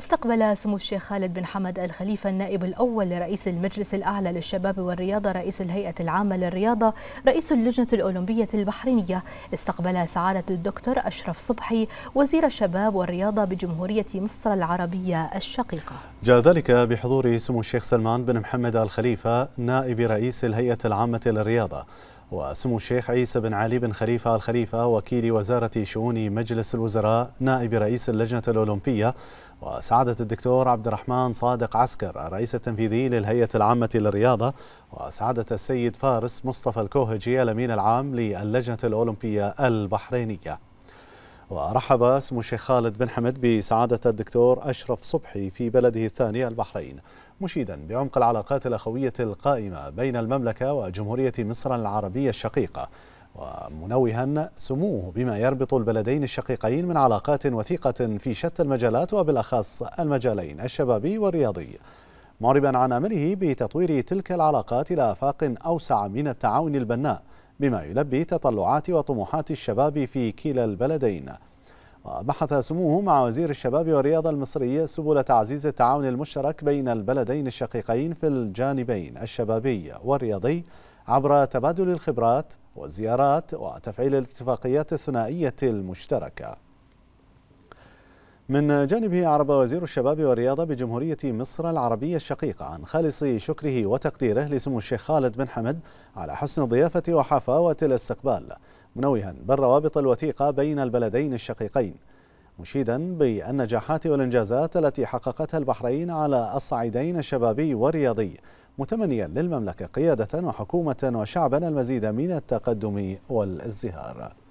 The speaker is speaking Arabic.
استقبل سمو الشيخ خالد بن حمد الخليفة النائب الأول لرئيس المجلس الأعلى للشباب والرياضة رئيس الهيئة العامة للرياضة رئيس اللجنة الأولمبية البحرينية استقبل سعادة الدكتور أشرف صبحي وزير الشباب والرياضة بجمهورية مصر العربية الشقيقة جاء ذلك بحضور سمو الشيخ سلمان بن محمد الخليفة نائب رئيس الهيئة العامة للرياضة وسمو الشيخ عيسى بن علي بن خليفة الخليفة وكيل وزارة شؤون مجلس الوزراء نائب رئيس اللجنة الأولمبية وسعادة الدكتور عبد الرحمن صادق عسكر الرئيس التنفيذي للهيئة العامة للرياضة وسعادة السيد فارس مصطفى الكوهجي الأمين العام للجنة الأولمبية البحرينية ورحب سمو الشيخ خالد بن حمد بسعادة الدكتور أشرف صبحي في بلده الثاني البحرين مشيدا بعمق العلاقات الأخوية القائمة بين المملكة وجمهورية مصر العربية الشقيقة ومنوها سموه بما يربط البلدين الشقيقين من علاقات وثيقة في شتى المجالات وبالأخص المجالين الشبابي والرياضي معربا عن أمله بتطوير تلك العلاقات إلى آفاق أوسع من التعاون البناء بما يلبي تطلعات وطموحات الشباب في كلا البلدين وبحث سموه مع وزير الشباب والرياضة المصري سبل تعزيز التعاون المشترك بين البلدين الشقيقين في الجانبين الشبابي والرياضي عبر تبادل الخبرات والزيارات وتفعيل الاتفاقيات الثنائية المشتركة من جانبه عرب وزير الشباب والرياضة بجمهورية مصر العربية الشقيقة عن خالص شكره وتقديره لسمو الشيخ خالد بن حمد على حسن الضيافة وحفاوة الاستقبال منوها بالروابط الوثيقة بين البلدين الشقيقين مشيدا بالنجاحات والإنجازات التي حققتها البحرين على الصعيدين الشبابي والرياضي متمنيا للمملكة قيادة وحكومة وشعبا المزيد من التقدم والازدهار